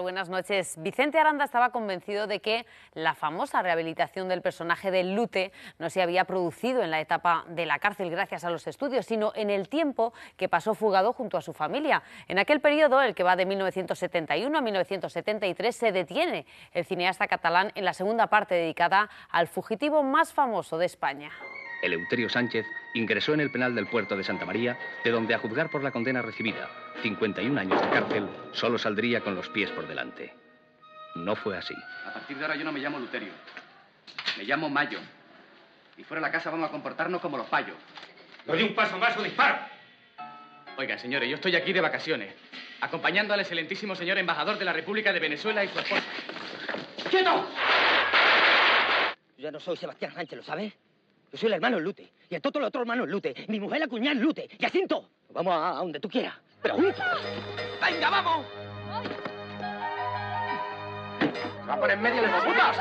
Buenas noches. Vicente Aranda estaba convencido de que la famosa rehabilitación del personaje de Lute no se había producido en la etapa de la cárcel gracias a los estudios, sino en el tiempo que pasó fugado junto a su familia. En aquel periodo, el que va de 1971 a 1973, se detiene el cineasta catalán en la segunda parte dedicada al fugitivo más famoso de España. Eleuterio Sánchez ingresó en el penal del puerto de Santa María, de donde a juzgar por la condena recibida, 51 años de cárcel, solo saldría con los pies por delante. No fue así. A partir de ahora yo no me llamo Luterio. Me llamo Mayo. Y fuera de la casa vamos a comportarnos como los payos. di un paso más o disparo. Oiga, señores, yo estoy aquí de vacaciones, acompañando al excelentísimo señor embajador de la República de Venezuela y su esposa. ¡Quieto! Yo ya no soy Sebastián Sánchez, ¿lo sabes? Yo soy el hermano Lute. Y a todos el otro hermano Lute. Mi mujer la cuñada Lute. Y Jacinto. Vamos a, donde tú quieras. Pero ¡Venga, vamos! ¡Va por en medio de los putas!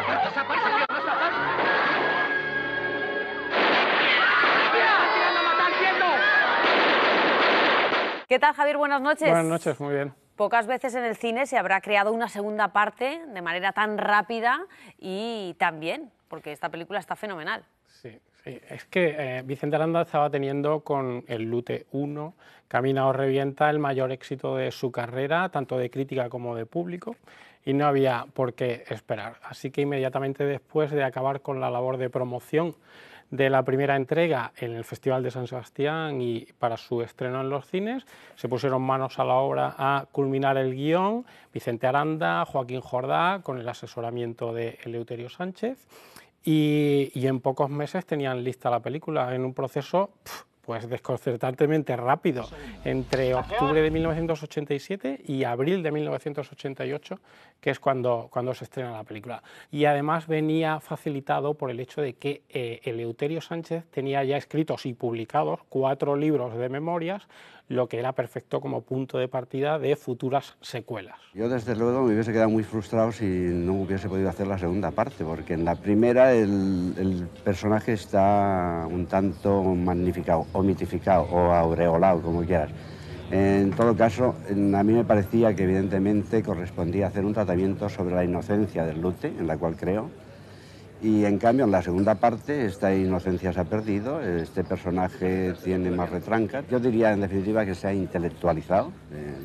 ¿Qué tal, Javier? Buenas noches. Buenas noches, muy bien. Pocas veces en el cine se habrá creado una segunda parte de manera tan rápida y tan bien, porque esta película está fenomenal. Sí, es que eh, Vicente Aranda estaba teniendo con el Lute 1, Camina o Revienta, el mayor éxito de su carrera, tanto de crítica como de público, y no había por qué esperar. Así que inmediatamente después de acabar con la labor de promoción de la primera entrega en el Festival de San Sebastián y para su estreno en los cines. Se pusieron manos a la obra a culminar el guión Vicente Aranda, Joaquín Jordá, con el asesoramiento de Eleuterio Sánchez y, en pocos meses tenían lista la película en un proceso pues desconcertantemente rápido entre octubre de 1987 y abril de 1988, que es cuando, cuando se estrena la película. Y además venía facilitado por el hecho de que eh, Eleuterio Sánchez tenía ya escritos y publicados cuatro libros de memorias, lo que era perfecto como punto de partida de futuras secuelas. Yo desde luego me hubiese quedado muy frustrado si no hubiese podido hacer la segunda parte, porque en la primera el personaje está un tanto magnificado o mitificado o aureolado, como quieras. En todo caso, a mí me parecía que evidentemente correspondía hacer un tratamiento sobre la inocencia del Lute, en la cual creo, y en cambio en la segunda parte esta inocencia se ha perdido, este personaje tiene más retranca. Yo diría en definitiva que se ha intelectualizado. Eh,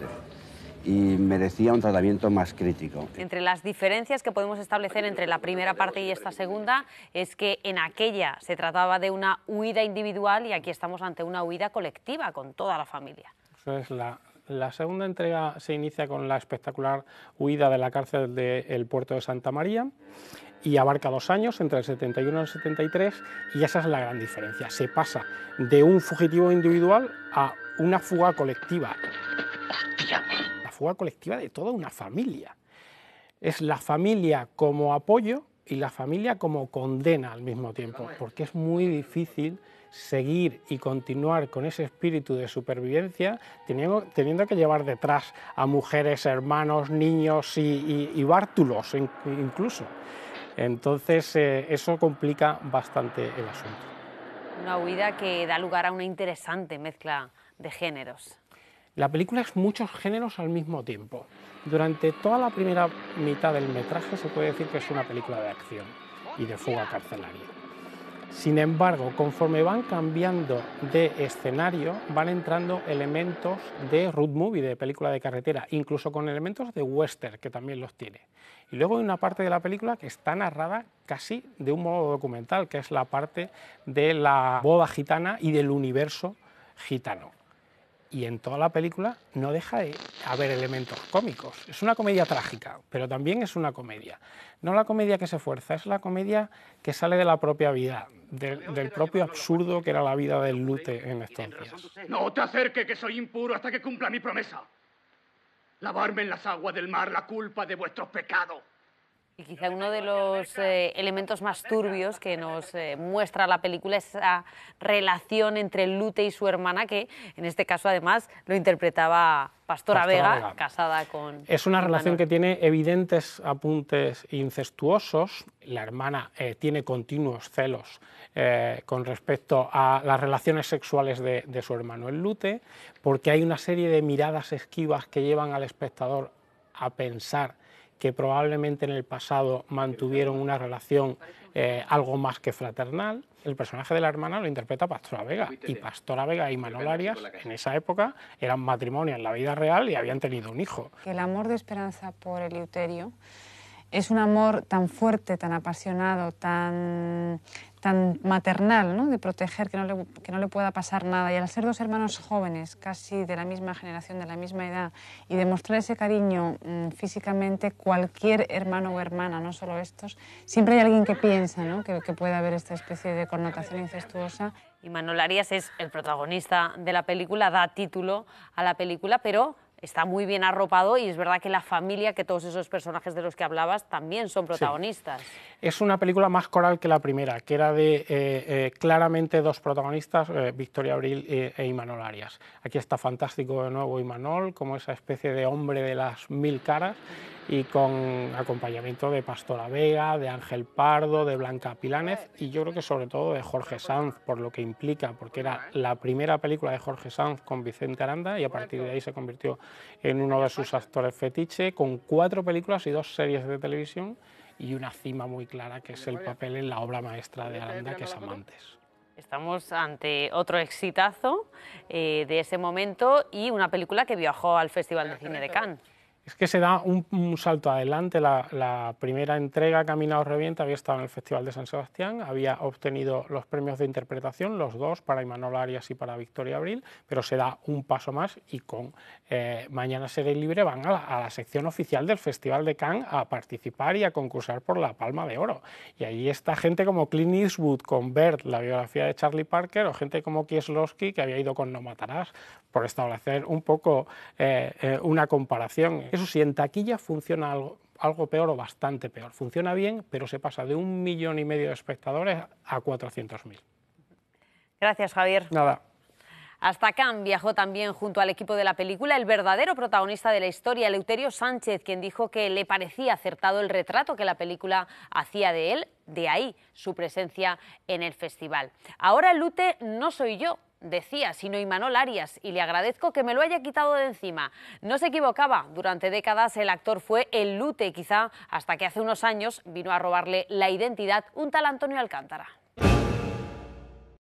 y merecía un tratamiento más crítico. Entre las diferencias que podemos establecer entre la primera parte y esta segunda es que en aquella se trataba de una huida individual y aquí estamos ante una huida colectiva con toda la familia. la, segunda entrega se inicia con la espectacular huida de la cárcel del puerto de Santa María y abarca dos años, entre el 71 y el 73, y esa es la gran diferencia. Se pasa de un fugitivo individual a una fuga colectiva fuga colectiva de toda una familia. Es la familia como apoyo y la familia como condena al mismo tiempo, porque es muy difícil seguir y continuar con ese espíritu de supervivencia teniendo, teniendo que llevar detrás a mujeres, hermanos, niños y, y, bártulos incluso. Entonces eh, eso complica bastante el asunto. Una huida que da lugar a una interesante mezcla de géneros. La película es muchos géneros al mismo tiempo. Durante toda la primera mitad del metraje se puede decir que es una película de acción y de fuga carcelaria. Sin embargo, conforme van cambiando de escenario, van entrando elementos de road movie, de película de carretera, incluso con elementos de western, que también los tiene. Y luego hay una parte de la película que está narrada casi de un modo documental, que es la parte de la boda gitana y del universo gitano y en toda la película no deja de haber elementos cómicos. Es una comedia trágica, pero también es una comedia. No la comedia que se fuerza, es la comedia que sale de la propia vida, del propio absurdo que era la vida del Lute en estos días. No te acerques, que soy impuro hasta que cumpla mi promesa. Lavarme en las aguas del mar la culpa de vuestros pecados. Y quizá uno de los eh, elementos más turbios que nos eh, muestra la película es esa relación entre Lute y su hermana, que en este caso además lo interpretaba Pastora, Vega, casada con... Es una relación que tiene evidentes apuntes incestuosos. La hermana eh, tiene continuos celos con respecto a las relaciones sexuales de, de su hermano, el Lute, porque hay una serie de miradas esquivas que llevan al espectador a pensar que probablemente en el pasado mantuvieron una relación eh, algo más que fraternal. El personaje de la hermana lo interpreta Pastora Vega y Pastora Vega y Manol Arias en esa época eran matrimonio en la vida real y habían tenido un hijo. El amor de Esperanza por Eleuterio es un amor tan fuerte, tan apasionado, tan tan maternal, ¿no? de proteger, que no, le, que no le pueda pasar nada. Y al ser dos hermanos jóvenes, casi de la misma generación, de la misma edad, y demostrar ese cariño mm, físicamente, cualquier hermano o hermana, no solo estos, siempre hay alguien que piensa que, que puede haber esta especie de connotación incestuosa. Y Manuel Arias es el protagonista de la película, da título a la película, pero está muy bien arropado y es verdad que la familia, que todos esos personajes de los que hablabas también son protagonistas. Es una película más coral que la primera, que era de eh, eh, claramente dos protagonistas, eh, Victoria Abril e Imanol Arias. Aquí está fantástico de nuevo Imanol, como esa especie de hombre de las mil caras y con acompañamiento de Pastora Vega, de Ángel Pardo, de Blanca Pilánez... y yo creo que sobre todo de Jorge Sanz, por lo que implica, porque era la primera película de Jorge Sanz con Vicente Aranda y a partir de ahí se convirtió en uno de sus actores fetiche, con cuatro películas y dos series de televisión y una cima muy clara que es el papel en la obra maestra de Aranda, que es Amantes. Estamos ante otro exitazo eh, de ese momento y una película que viajó al Festival de Cine de Cannes es que se da un, salto adelante. La, primera entrega, Caminado Revienta, había estado en el Festival de San Sebastián, había obtenido los premios de interpretación, los dos, para Imanol Arias y para Victoria Abril, pero se da un paso más y con eh, Mañana Seré Libre van a la, sección oficial del Festival de Cannes a participar y a concursar por la Palma de Oro. Y ahí está gente como Clint Eastwood con Bert, la biografía de Charlie Parker, o gente como Kieslowski, que había ido con No Matarás, por establecer un poco eh, eh, una comparación. Eso sí, en taquilla funciona algo, peor o bastante peor. Funciona bien, pero se pasa de un millón y medio de espectadores a 400.000. Gracias, Javier. Nada. Hasta acá viajó también junto al equipo de la película el verdadero protagonista de la historia, Eleuterio Sánchez, quien dijo que le parecía acertado el retrato que la película hacía de él, de ahí su presencia en el festival. Ahora Lute no soy yo, decía, sino Imanol Arias, y le agradezco que me lo haya quitado de encima. No se equivocaba, durante décadas el actor fue el lute, quizá hasta que hace unos años vino a robarle la identidad un tal Antonio Alcántara.